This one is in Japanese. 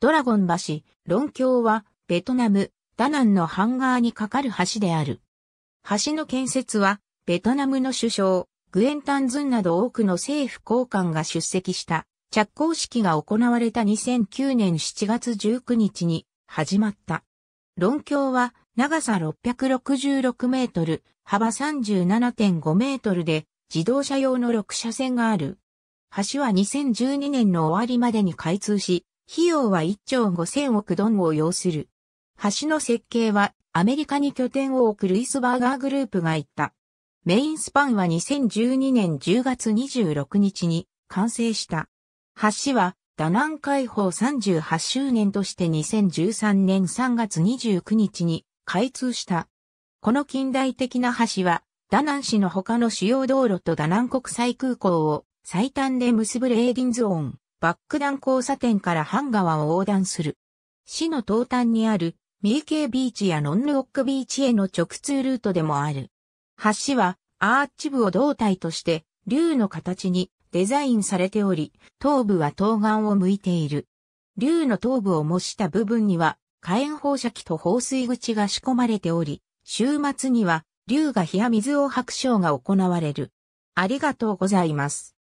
ドラゴン橋、論橋は、ベトナム、ダナンのハンガーに架かる橋である。橋の建設は、ベトナムの首相、グエン・タンズンなど多くの政府高官が出席した着工式が行われた2009年7月19日に始まった。論橋は長さ666メートル、幅37.5メートルで自動車用の6車線がある。橋は2012年の終わりまでに開通し、費用は1兆5000億ドンを要する。橋の設計はアメリカに拠点を置くルイスバーガーグループが言った。メインスパンは2012年10月26日に完成した。橋はダナン解放38周年として2013年3月29日に開通した。この近代的な橋はダナン市の他の主要道路とダナン国際空港を最短で結ぶレーディンズオン、バックダン交差点から半川を横断する。市の東端にあるーケ系ビーチやノンオックビーチへの直通ルートでもある。橋はアーチ部を胴体として竜の形にデザインされており、頭部は東岸を向いている。竜の頭部を模した部分には火炎放射器と放水口が仕込まれており、週末には竜が冷や水を白書が行われる。ありがとうございます。